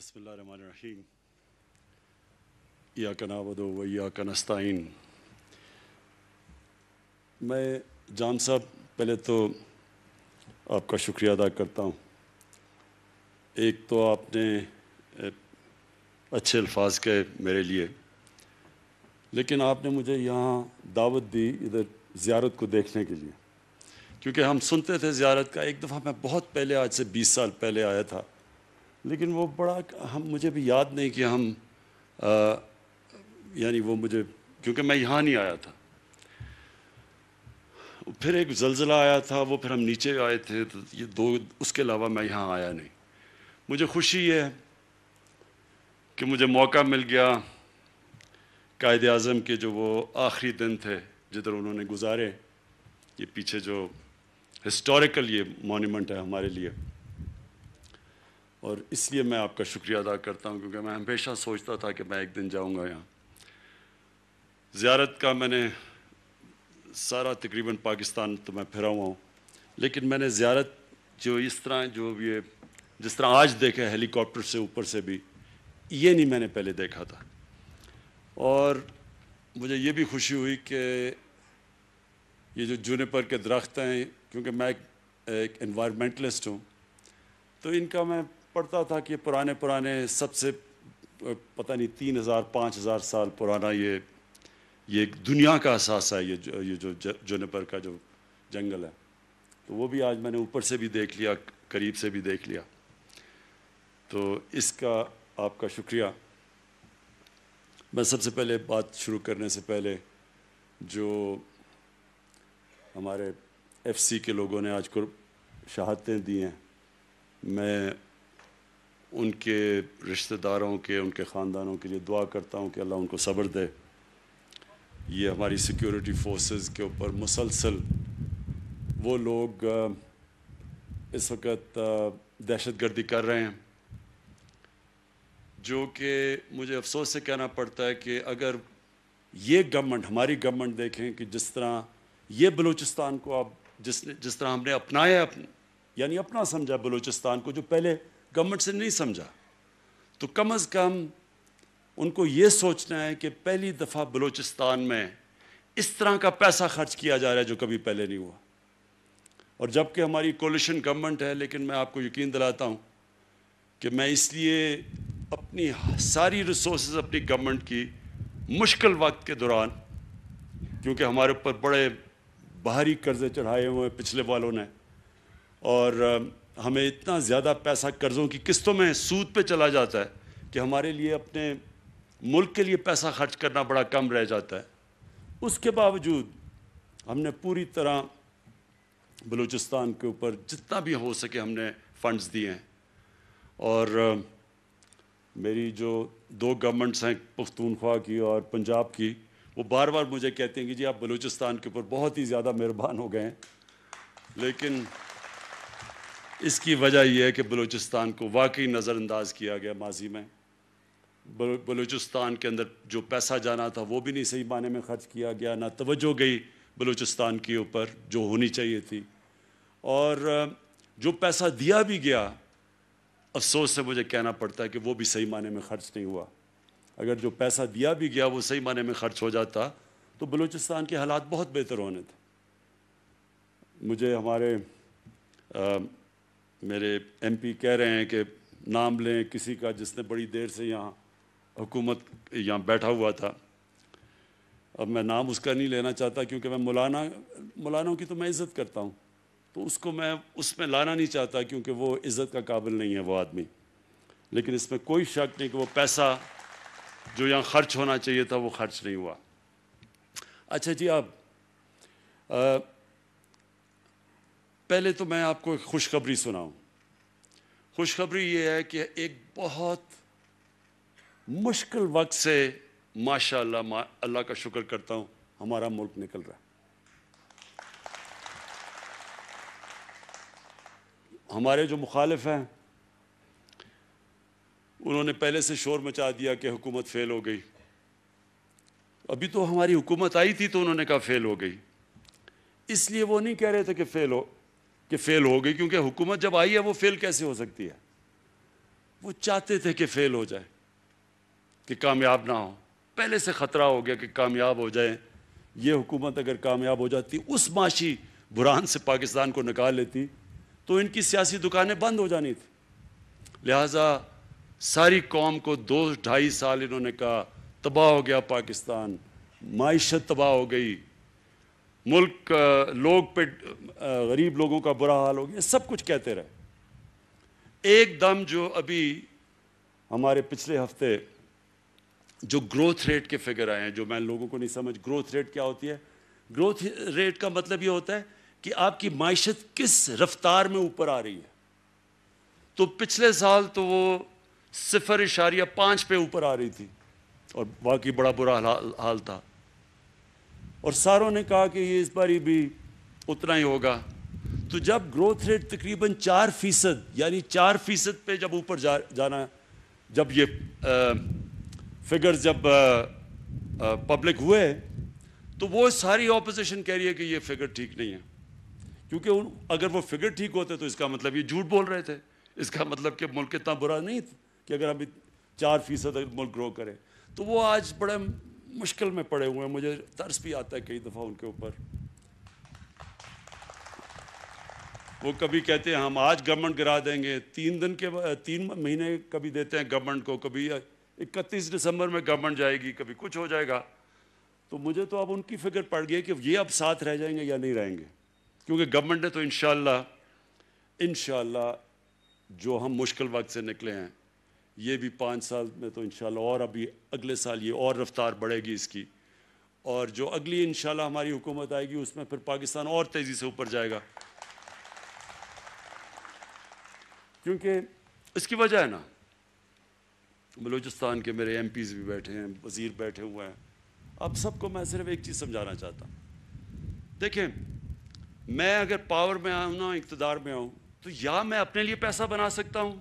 बसमीम या कनावदो वैया कनस्ताइन मैं जान साहब पहले तो आपका शुक्रिया अदा करता हूँ एक तो आपने अच्छे अल्फाज कहे मेरे लिए लेकिन आपने मुझे यहाँ दावत दी इधर ज़्यारत को देखने के लिए क्योंकि हम सुनते थे ज़्यारत का एक दफ़ा मैं बहुत पहले आज से बीस साल पहले आया था लेकिन वो बड़ा हम मुझे भी याद नहीं कि हम यानी वो मुझे क्योंकि मैं यहाँ नहीं आया था फिर एक जलजिला आया था वो फिर हम नीचे आए थे तो ये दो उसके अलावा मैं यहाँ आया नहीं मुझे खुशी है कि मुझे मौका मिल गया कायद अज़म के जो वो आखिरी दिन थे जिधर उन्होंने गुजारे ये पीछे जो हिस्टोरिकल ये मॉन्यूमेंट है हमारे लिए और इसलिए मैं आपका शुक्रिया अदा करता हूँ क्योंकि मैं हमेशा सोचता था कि मैं एक दिन जाऊँगा यहाँ ज़्यारत का मैंने सारा तकरीबन पाकिस्तान तो मैं फिरा हुआ हूँ लेकिन मैंने ज़्यारत जो इस तरह जो ये जिस तरह आज देखा हेलीकॉप्टर से ऊपर से भी ये नहीं मैंने पहले देखा था और मुझे ये भी खुशी हुई कि ये जो जूनेपर के दरख्त हैं क्योंकि मैं एक इन्वायरमेंटलिस्ट हूँ तो इनका मैं पढ़ता था कि पुराने पुराने सबसे पता नहीं तीन हज़ार पाँच हज़ार साल पुराना ये ये दुनिया का एहसास है ये जो ये जो जोनेपर का जो जंगल है तो वो भी आज मैंने ऊपर से भी देख लिया करीब से भी देख लिया तो इसका आपका शुक्रिया मैं सबसे पहले बात शुरू करने से पहले जो हमारे एफसी के लोगों ने आज को शहादतें दी हैं मैं उनके रिश्तेदारों के उनके ख़ानदानों के लिए दुआ करता हूँ कि अल्लाह उनको सब्र दे ये हमारी सिक्योरिटी फोर्सेस के ऊपर मुसलसल वो लोग इस वक्त दहशत गर्दी कर रहे हैं जो कि मुझे अफसोस से कहना पड़ता है कि अगर ये गवर्नमेंट हमारी गवर्नमेंट देखें कि जिस तरह ये बलूचिस्तान को आप जिसने जिस तरह हमने अपनाया यानी अपना समझा बलूचिस्तान को जो पहले गवर्नमेंट से नहीं समझा तो कम अज़ कम उनको ये सोचना है कि पहली दफ़ा बलूचिस्तान में इस तरह का पैसा खर्च किया जा रहा है जो कभी पहले नहीं हुआ और जबकि हमारी कोलिशन गवर्नमेंट है लेकिन मैं आपको यकीन दिलाता हूँ कि मैं इसलिए अपनी सारी रिसोर्स अपनी गवर्नमेंट की मुश्किल वक्त के दौरान क्योंकि हमारे ऊपर बड़े भारी कर्जे चढ़ाए हुए हैं पिछले वालों ने और हमें इतना ज़्यादा पैसा कर्ज़ों की किस्तों में सूद पे चला जाता है कि हमारे लिए अपने मुल्क के लिए पैसा खर्च करना बड़ा कम रह जाता है उसके बावजूद हमने पूरी तरह बलूचिस्तान के ऊपर जितना भी हो सके हमने फंड्स दिए हैं और मेरी जो दो गवर्नमेंट्स हैं पख्तूनख्वा की और पंजाब की वो बार बार मुझे कहते हैं कि जी आप बलूचिस्तान के ऊपर बहुत ही ज़्यादा मेहरबान हो गए हैं लेकिन इसकी वजह यह है कि बलूचिस्तान को वाकई नज़रअंदाज किया गया माजी में बलूचिस्तान के अंदर जो पैसा जाना था वो भी नहीं सही माने में ख़र्च किया गया ना तवज्जो गई बलूचिस्तान के ऊपर जो होनी चाहिए थी और जो पैसा दिया भी गया अफसोस से मुझे कहना पड़ता है कि वो भी सही माने में ख़र्च नहीं हुआ अगर जो पैसा दिया भी गया वो सही माने में ख़र्च हो जाता तो बलूचिस्तान के हालात बहुत बेहतर होने थे मुझे हमारे आ, मेरे एमपी कह रहे हैं कि नाम लें किसी का जिसने बड़ी देर से यहाँ हुकूमत यहाँ बैठा हुआ था अब मैं नाम उसका नहीं लेना चाहता क्योंकि मैं मौलाना मौलानों की तो मैं इज़्ज़त करता हूँ तो उसको मैं उसमें लाना नहीं चाहता क्योंकि वो इज़्ज़त का काबिल नहीं है वो आदमी लेकिन इसमें कोई शक नहीं कि वो पैसा जो यहाँ खर्च होना चाहिए था वो खर्च नहीं हुआ अच्छा जी अब पहले तो मैं आपको एक खुशखबरी सुनाऊं खुशखबरी ये है कि एक बहुत मुश्किल वक्त से माशा मा, अल्लाह का शुक्र करता हूं हमारा मुल्क निकल रहा हमारे जो मुखालिफ हैं उन्होंने पहले से शोर मचा दिया कि हुकूमत फेल हो गई अभी तो हमारी हुकूमत आई थी तो उन्होंने कहा फेल हो गई इसलिए वो नहीं कह रहे थे कि फेल हो कि फेल हो गई क्योंकि हुकूमत जब आई है वो फेल कैसे हो सकती है वो चाहते थे कि फेल हो जाए कि कामयाब ना हो पहले से ख़तरा हो गया कि कामयाब हो जाए ये हुकूमत अगर कामयाब हो जाती उस माशी बुरान से पाकिस्तान को निकाल लेती तो इनकी सियासी दुकानें बंद हो जानी थी लिहाजा सारी कौम को दो ढाई साल इन्होंने कहा तबाह हो गया पाकिस्तान मीशत तबाह हो गई मुल्क लोग पे गरीब लोगों का बुरा हाल हो गया सब कुछ कहते रहे एकदम जो अभी हमारे पिछले हफ्ते जो ग्रोथ रेट के फिगर आए हैं जो मैं लोगों को नहीं समझ ग्रोथ रेट क्या होती है ग्रोथ रेट का मतलब ये होता है कि आपकी मायशत किस रफ्तार में ऊपर आ रही है तो पिछले साल तो वो सिफर इशारिया पाँच पे ऊपर आ रही थी और बाकी बड़ा बुरा हाल था और सारों ने कहा कि ये इस बारी भी उतना ही होगा तो जब ग्रोथ रेट तकरीबन चार फीसद यानी चार फीसद पे जब ऊपर जा, जाना जब ये फिगर जब पब्लिक हुए तो वो सारी ऑपोजिशन कह रही है कि ये फिगर ठीक नहीं है क्योंकि उन अगर वो फिगर ठीक होते तो इसका मतलब ये झूठ बोल रहे थे इसका मतलब कि मुल्क इतना बुरा नहीं कि अगर हम चार फीसद मुल्क ग्रो करें तो वो आज बड़ा मुश्किल में पड़े हुए हैं मुझे तर्स भी आता है कई दफ़ा उनके ऊपर वो कभी कहते हैं हम आज गवर्नमेंट गिरा देंगे तीन दिन के तीन महीने कभी देते हैं गवर्नमेंट को कभी इकतीस दिसंबर में गवर्नमेंट जाएगी कभी कुछ हो जाएगा तो मुझे तो अब उनकी फिक्र पड़ गई कि ये अब साथ रह जाएंगे या नहीं रहेंगे क्योंकि गवर्नमेंट ने तो इन इन जो हम मुश्किल वक्त से निकले हैं ये भी पाँच साल में तो इन और अभी अगले साल ये और रफ्तार बढ़ेगी इसकी और जो अगली इन हमारी हुकूमत आएगी उसमें फिर पाकिस्तान और तेज़ी से ऊपर जाएगा क्योंकि इसकी वजह है ना बलूचिस्तान के मेरे एम भी बैठे हैं वज़ीर बैठे हुए हैं अब सबको मैं सिर्फ एक चीज़ समझाना चाहता हूँ देखें मैं अगर पावर में आऊँ ना इकतदार में आऊँ तो या मैं अपने लिए पैसा बना सकता हूँ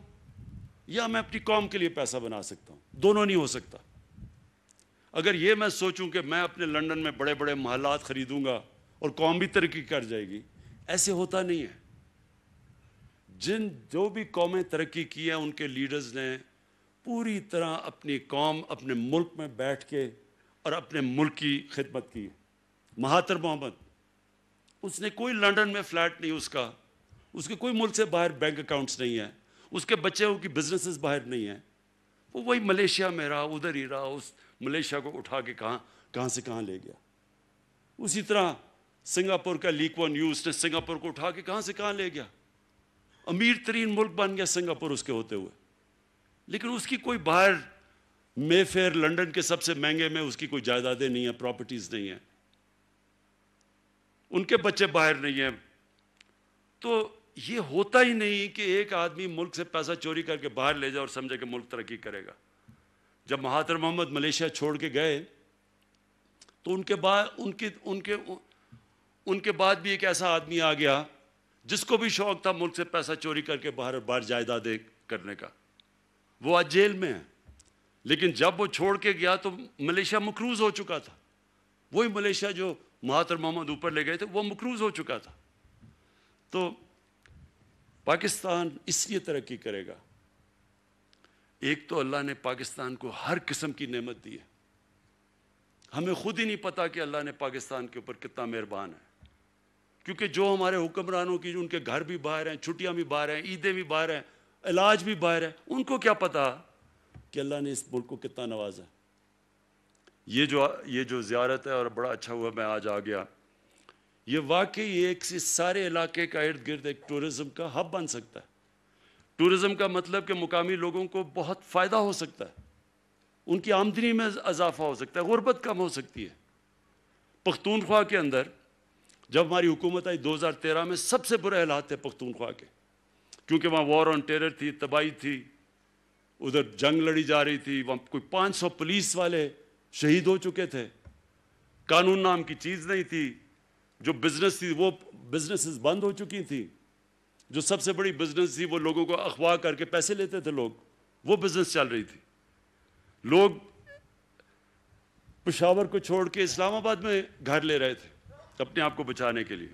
या मैं अपनी कौम के लिए पैसा बना सकता हूं दोनों नहीं हो सकता अगर ये मैं सोचूं कि मैं अपने लंदन में बड़े बड़े महलात ख़रीदूंगा और कौम भी तरक्की कर जाएगी ऐसे होता नहीं है जिन जो भी कौमें तरक्की की है उनके लीडर्स ने पूरी तरह अपनी कौम अपने मुल्क में बैठ के और अपने मुल्क की खिदमत की महातर मोहम्मद उसने कोई लंदन में फ्लैट नहीं उसका उसके कोई मुल्क से बाहर बैंक अकाउंट्स नहीं है उसके बच्चे की कि बिजनेसेस बाहर नहीं है वो वही मलेशिया में रहा उधर ही रहा उस मलेशिया को उठा के कहाँ कहाँ से कहाँ ले गया उसी तरह सिंगापुर का लीक वन यूज ने सिंगापुर को उठा के कहाँ से कहाँ ले गया अमीर तरीन मुल्क बन गया सिंगापुर उसके होते हुए लेकिन उसकी कोई बाहर मेफेयर लंदन के सबसे महंगे में उसकी कोई जायदादें नहीं है प्रॉपर्टीज नहीं है उनके बच्चे बाहर नहीं हैं तो ये होता ही नहीं कि एक आदमी मुल्क से पैसा चोरी करके बाहर ले जाए और समझे कि मुल्क तरक्की करेगा जब महातर मोहम्मद मलेशिया छोड़ के गए तो उनके बाद उनके उनके उनके बाद भी एक ऐसा आदमी आ गया जिसको भी शौक था मुल्क से पैसा चोरी करके बाहर बाहर जायदादें करने का वो आज जेल में है लेकिन जब वो छोड़ के गया तो मलेशिया मकरूज हो चुका था वही मलेशिया जो महातर मोहम्मद ऊपर ले गए थे वो मकरूज हो चुका था तो पाकिस्तान इसलिए तरक्की करेगा एक तो अल्लाह ने पाकिस्तान को हर किस्म की नेमत दी है हमें खुद ही नहीं पता कि अल्लाह ने पाकिस्तान के ऊपर कितना मेहरबान है क्योंकि जो हमारे हुक्मरानों की उनके घर भी बाहर हैं छुट्टियां भी बाहर हैं ईदें भी बाहर हैं इलाज भी बाहर है उनको क्या पता कि अल्लाह ने इस मुल्क को कितना नवाजा ये जो ये जो ज़्यारत है और बड़ा अच्छा हुआ मैं आज आ गया ये वाकई एक से सारे इलाके का इर्द गिर्द एक टूरिज़म का हब बन सकता है टूरिज़म का मतलब कि मुकामी लोगों को बहुत फ़ायदा हो सकता है उनकी आमदनी में इजाफा हो सकता है गुर्बत कम हो सकती है पख्तूनख्वा के अंदर जब हमारी हुकूमत आई 2013 में सबसे बुरे हालात थे पख्तूनख्वा के क्योंकि वहाँ वॉर ऑन टेरर थी तबाही थी उधर जंग लड़ी जा रही थी वहाँ कोई 500 पुलिस वाले शहीद हो चुके थे कानून नाम की चीज़ नहीं थी जो बिजनेस थी वो बिजनेस बंद हो चुकी थी जो सबसे बड़ी बिजनेस थी वो लोगों को अखवा करके पैसे लेते थे लोग वो बिजनेस चल रही थी लोग पिशावर को छोड़ के इस्लामाबाद में घर ले रहे थे अपने आप को बचाने के लिए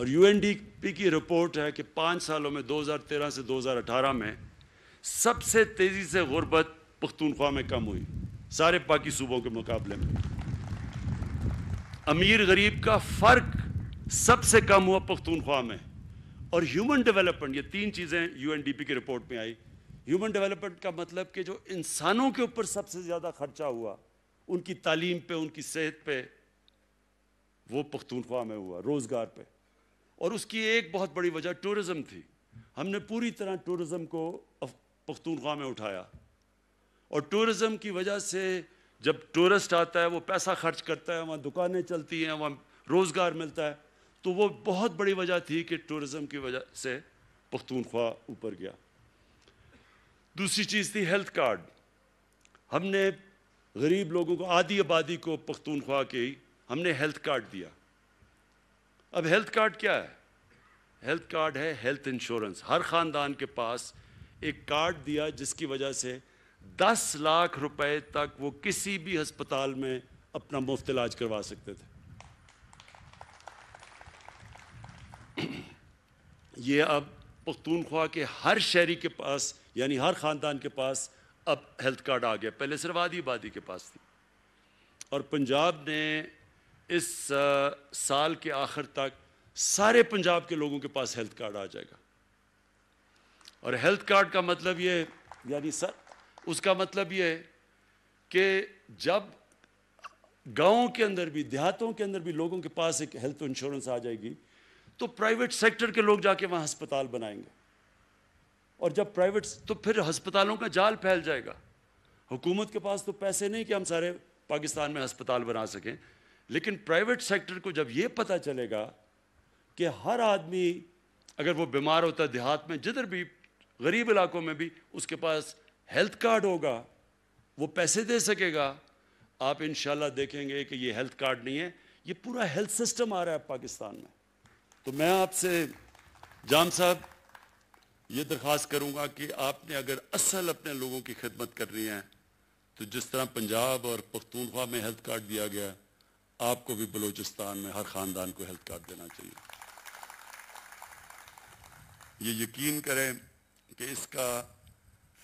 और यूएनडीपी की रिपोर्ट है कि पाँच सालों में 2013 से 2018 में सबसे तेज़ी से गुर्बत पख्तूनख्वा में कम हुई सारे बाकी सूबों के मुकाबले में अमीर गरीब का फ़र्क सबसे कम हुआ पख्तूनख्वा में और ह्यूमन डेवलपमेंट ये तीन चीज़ें यूएनडीपी की रिपोर्ट में आई ह्यूमन डेवलपमेंट का मतलब कि जो इंसानों के ऊपर सबसे ज़्यादा खर्चा हुआ उनकी तालीम पे उनकी सेहत पे वो पख्तूनख्वा में हुआ रोज़गार पे और उसकी एक बहुत बड़ी वजह टूरिज़्म थी हमने पूरी तरह टूरिज़म को पख्तूनख्वा में उठाया और टूरिज़म की वजह से जब टूरिस्ट आता है वो पैसा खर्च करता है वहाँ दुकानें चलती हैं वहाँ रोज़गार मिलता है तो वो बहुत बड़ी वजह थी कि टूरिज़म की वजह से पख्तूनख्वा ऊपर गया दूसरी चीज़ थी हेल्थ कार्ड हमने गरीब लोगों को आधी आबादी को पख्तूनख्वा के ही हमने हेल्थ कार्ड दिया अब हेल्थ कार्ड क्या है हेल्थ कार्ड है हेल्थ इंश्योरेंस हर ख़ानदान के पास एक कार्ड दिया जिसकी वजह से दस लाख रुपए तक वो किसी भी अस्पताल में अपना मुफ्त इलाज करवा सकते थे ये अब पख्तूनख्वा के हर शहरी के पास यानी हर ख़ानदान के पास अब हेल्थ कार्ड आ गया पहले सिर्फ आदि आबादी के पास थी और पंजाब ने इस साल के आखिर तक सारे पंजाब के लोगों के पास हेल्थ कार्ड आ जाएगा और हेल्थ कार्ड का मतलब ये यानी सर उसका मतलब ये है कि जब गाँव के अंदर भी देहातों के अंदर भी लोगों के पास एक हेल्थ इंश्योरेंस आ जाएगी तो प्राइवेट सेक्टर के लोग जाके वहाँ अस्पताल बनाएंगे और जब प्राइवेट तो फिर अस्पतालों का जाल फैल जाएगा हुकूमत के पास तो पैसे नहीं कि हम सारे पाकिस्तान में अस्पताल बना सकें लेकिन प्राइवेट सेक्टर को जब ये पता चलेगा कि हर आदमी अगर वो बीमार होता है देहात में जिधर भी गरीब इलाकों में भी उसके पास हेल्थ कार्ड होगा वो पैसे दे सकेगा आप इन देखेंगे कि ये हेल्थ कार्ड नहीं है ये पूरा हेल्थ सिस्टम आ रहा है पाकिस्तान में तो मैं आपसे जाम साहब ये दरख्वास्त करूंगा कि आपने अगर असल अपने लोगों की खिदमत करनी है तो जिस तरह पंजाब और पख्तूनख्वा में हेल्थ कार्ड दिया गया आपको भी बलूचिस्तान में हर ख़ानदान को हेल्थ कार्ड देना चाहिए ये यकीन करें कि इसका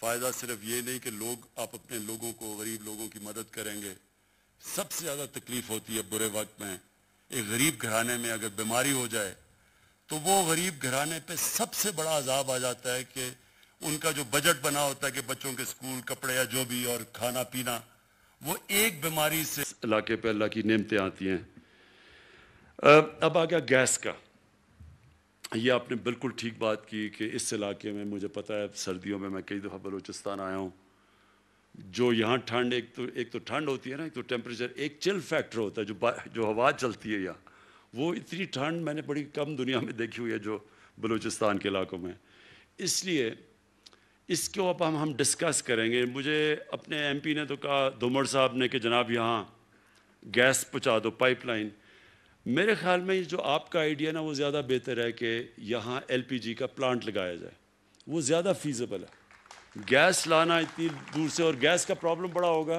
फ़ायदा सिर्फ ये नहीं कि लोग आप अपने लोगों को गरीब लोगों की मदद करेंगे सबसे ज़्यादा तकलीफ होती है बुरे वक्त में एक गरीब घराने में अगर बीमारी हो जाए तो वो गरीब घराने पे सबसे बड़ा अजाब आ जाता है कि उनका जो बजट बना होता है कि बच्चों के स्कूल कपड़े या जो भी और खाना पीना वो एक बीमारी से इलाके पे अल्लाह की नियमतें आती हैं अब आ गया गैस का ये आपने बिल्कुल ठीक बात की कि इस इलाके में मुझे पता है सर्दियों में मैं कई दफ़ा बलूचिस्तान आया हूँ जो यहाँ ठंड एक तो एक तो ठंड होती है ना एक तो टेम्परेचर एक चिल फैक्टर होता है जो जो हवा चलती है यहाँ वो इतनी ठंड मैंने बड़ी कम दुनिया में देखी हुई है जो बलूचिस्तान के इलाकों में इसलिए इसको अब हम हम डिस्कस करेंगे मुझे अपने एमपी ने तो कहा धुमड़ साहब ने कि जनाब यहाँ गैस पहुँचा दो पाइपलाइन मेरे ख्याल में जो आपका आइडिया ना वो ज़्यादा बेहतर है कि यहाँ एलपीजी का प्लांट लगाया जाए वो ज़्यादा फीजबल है गैस लाना इतनी दूर से और गैस का प्रॉब्लम बड़ा होगा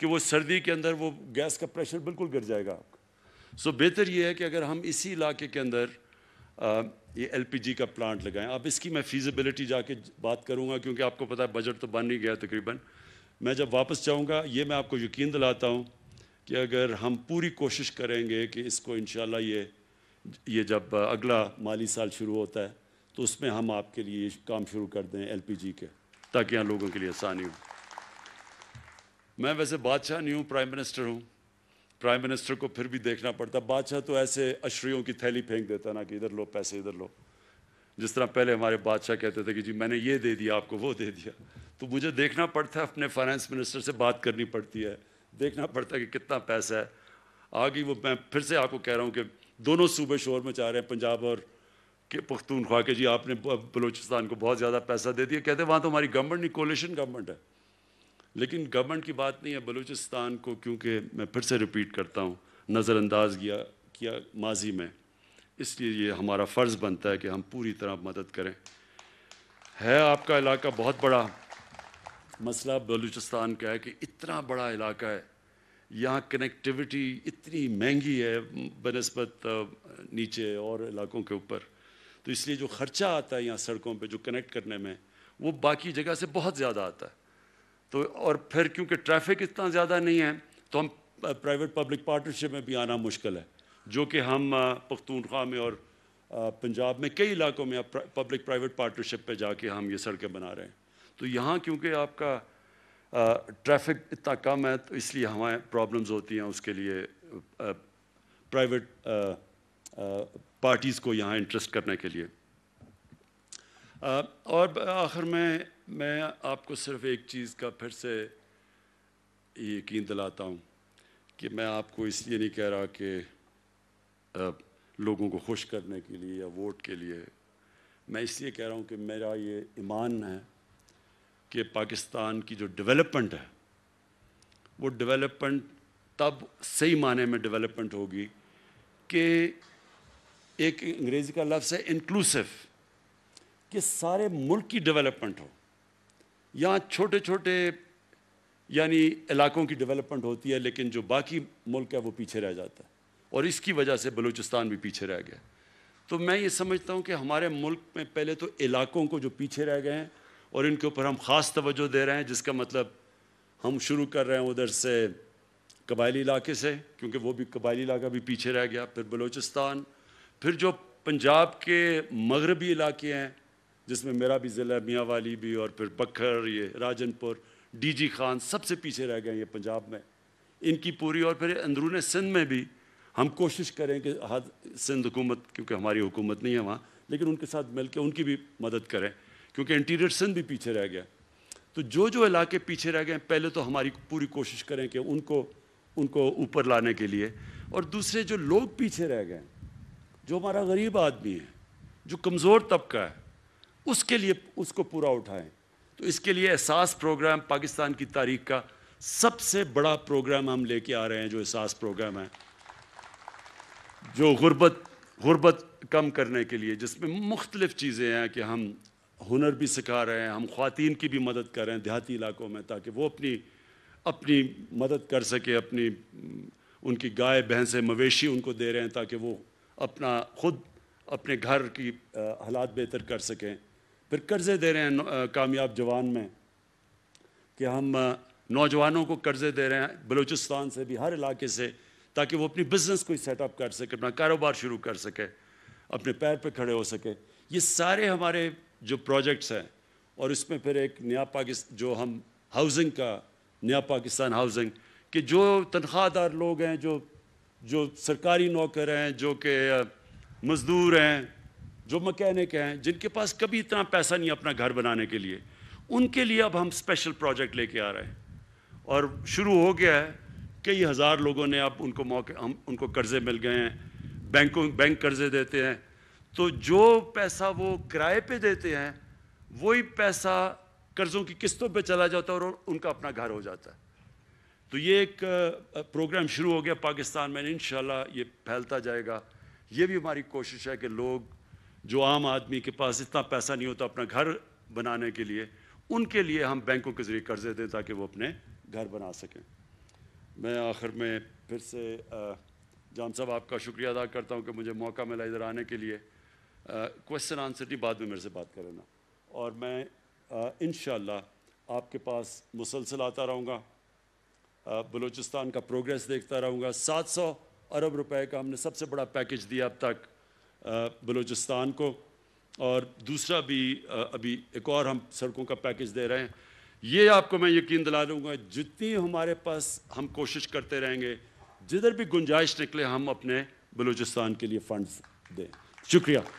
कि वो सर्दी के अंदर वो गैस का प्रेशर बिल्कुल गिर जाएगा आपका सो बेहतर ये है कि अगर हम इसी इलाके के अंदर आ, ये एलपीजी का प्लांट लगाएं अब इसकी मैं फ़ीज़बिलिटी जाके बात करूँगा क्योंकि आपको पता है बजट तो बन ही गया तकरीबन मैं जब वापस जाऊँगा ये मैं आपको यकीन दिलाता हूँ कि अगर हम पूरी कोशिश करेंगे कि इसको इन ये ये जब अगला माली साल शुरू होता है तो उसमें हम आपके लिए काम शुरू कर दें एलपीजी के ताकि यहाँ लोगों के लिए आसानी हो मैं वैसे बादशाह नहीं हूँ प्राइम मिनिस्टर हूँ प्राइम मिनिस्टर को फिर भी देखना पड़ता बादशाह तो ऐसे अशरियों की थैली फेंक देता ना कि इधर लो पैसे इधर लो जिस तरह पहले हमारे बादशाह कहते थे कि जी मैंने ये दे दिया आपको वो दे दिया तो मुझे देखना पड़ता है अपने फाइनेंस मिनिस्टर से बात करनी पड़ती है देखना पड़ता है कि कितना पैसा है आगे वो मैं फिर से आपको कह रहा हूँ कि दोनों सूबे शोर में चाह रहे हैं पंजाब और के पख्तूनख्वा के जी आपने बलोचिस्तान को बहुत ज़्यादा पैसा दे दिया कहते हैं वहाँ तो हमारी गवर्नमेंट नहीं कोलेशन गवर्नमेंट है लेकिन गवर्नमेंट की बात नहीं है बलूचिस्तान को क्योंकि मैं फिर से रिपीट करता हूँ नज़रअंदाज किया किया माजी में इसलिए ये हमारा फ़र्ज़ बनता है कि हम पूरी तरह मदद करें है आपका इलाका बहुत बड़ा मसला बलूचिस्तान का है कि इतना बड़ा इलाका है यहाँ कनेक्टिविटी इतनी महंगी है बनस्बत नीचे और इलाकों के ऊपर तो इसलिए जो ख़र्चा आता है यहाँ सड़कों पे जो कनेक्ट करने में वो बाकी जगह से बहुत ज़्यादा आता है तो और फिर क्योंकि ट्रैफिक इतना ज़्यादा नहीं है तो हम प्राइवेट पब्लिक पार्टनरशिप में भी आना मुश्किल है जो कि हम पख्तूनख्वा में और पंजाब में कई इलाकों में पब्लिक प्राइवेट पार्टनरशिप पर जाके हम ये सड़कें बना रहे हैं तो यहाँ क्योंकि आपका ट्रैफिक इतना कम है तो इसलिए हमें प्रॉब्लम्स होती हैं उसके लिए प्राइवेट पार्टीज़ को यहाँ इंटरेस्ट करने के लिए आ, और आखिर में मैं आपको सिर्फ एक चीज़ का फिर से यकीन दिलाता हूँ कि मैं आपको इसलिए नहीं कह रहा कि लोगों को खुश करने के लिए या वोट के लिए मैं इसलिए कह रहा हूँ कि मेरा ये ईमान है कि पाकिस्तान की जो डेवलपमेंट है वो डेवलपमेंट तब सही माने में डेवलपमेंट होगी कि एक अंग्रेज़ी का लफ्ज़ है इंक्लूसिव कि सारे मुल्क की डेवलपमेंट हो यहाँ छोटे छोटे यानी इलाकों की डेवलपमेंट होती है लेकिन जो बाकी मुल्क है वो पीछे रह जाता है और इसकी वजह से बलूचिस्तान भी पीछे रह गया तो मैं ये समझता हूँ कि हमारे मुल्क में पहले तो इलाकों को जो पीछे रह गए हैं और इनके ऊपर हम ख़ास तवज्जो दे रहे हैं जिसका मतलब हम शुरू कर रहे हैं उधर से कबायली इलाके से क्योंकि वो भी कबायली इलाका भी पीछे रह गया फिर बलूचिस्तान फिर जो पंजाब के मगरबी इलाके हैं जिसमें मेरा भी ज़िला मियाँ वाली भी और फिर बखर ये राजनपुर जी खान सबसे पीछे रह गए ये पंजाब में इनकी पूरी और फिर अंदरून सिंध में भी हम कोशिश करें कि हाँ सिंध हुकूमत क्योंकि हमारी हुकूमत नहीं है वहाँ लेकिन उनके साथ मिलकर उनकी भी मदद करें क्योंकि इंटीरियर सिंध भी पीछे रह गया तो जो जो इलाके पीछे रह गए पहले तो हमारी पूरी कोशिश करें कि उनको उनको ऊपर लाने के लिए और दूसरे जो लोग पीछे रह गए जो हमारा गरीब आदमी है जो कमज़ोर तबका है उसके लिए उसको पूरा उठाएं तो इसके लिए एहसास प्रोग्राम पाकिस्तान की तारीख का सबसे बड़ा प्रोग्राम हम लेके आ रहे हैं जो एहसास प्रोग्राम है जो गुर्बत गुर्बत कम करने के लिए जिसमें मुख्तलिफ़ चीज़ें हैं कि हम हुनर भी सिखा रहे हैं हम खातन की भी मदद कर रहे हैं देहाती इलाकों में ताकि वो अपनी अपनी मदद कर सके अपनी उनकी गाय भैंसें मवेशी उनको दे रहे हैं ताकि वो अपना खुद अपने घर की हालात बेहतर कर सकें फिर कर्ज़े दे रहे हैं कामयाब जवान में कि हम नौजवानों को कर्ज़े दे रहे हैं बलूचिस्तान से भी हर इलाके से ताकि वो अपनी बिज़नेस कोई सेटअप कर सके अपना कारोबार शुरू कर सके अपने पैर पर खड़े हो सके ये सारे हमारे जो प्रोजेक्ट्स हैं और इसमें फिर एक नया पाकिस्तान जो हम हाउसिंग का नया पाकिस्तान हाउसिंग कि जो तनख्वाहदार लोग हैं जो जो सरकारी नौकर हैं जो कि मज़दूर हैं जो मकैनिक हैं जिनके पास कभी इतना पैसा नहीं अपना घर बनाने के लिए उनके लिए अब हम स्पेशल प्रोजेक्ट लेके आ रहे हैं और शुरू हो गया है कई हज़ार लोगों ने अब उनको मौके हम उनको कर्ज़े मिल गए हैं बैंकों बैंक कर्ज़े देते हैं तो जो पैसा वो किराए पे देते हैं वही पैसा कर्ज़ों की किस्तों पे चला जाता है और उनका अपना घर हो जाता है तो ये एक प्रोग्राम शुरू हो गया पाकिस्तान में इन ये फैलता जाएगा ये भी हमारी कोशिश है कि लोग जो आम आदमी के पास इतना पैसा नहीं होता अपना घर बनाने के लिए उनके लिए हम बैंकों के ज़रिए कर्ज़े दें ताकि वो अपने घर बना सकें मैं आखिर में फिर से जान साहब आपका शुक्रिया अदा करता हूँ कि मुझे मौका मिला इधर आने के लिए क्वेश्चन आंसर की बाद में मेरे से बात करना और मैं इन आपके पास मुसलसल आता रहूँगा बलूचिस्तान का प्रोग्रेस देखता रहूँगा 700 अरब रुपए का हमने सबसे बड़ा पैकेज दिया अब तक बलूचिस्तान को और दूसरा भी अभी एक और हम सड़कों का पैकेज दे रहे हैं ये आपको मैं यकीन दिला दूँगा जितनी हमारे पास हम कोशिश करते रहेंगे जिधर भी गुंजाइश निकले हम अपने बलूचिस्तान के लिए फंड्स दें शुक्रिया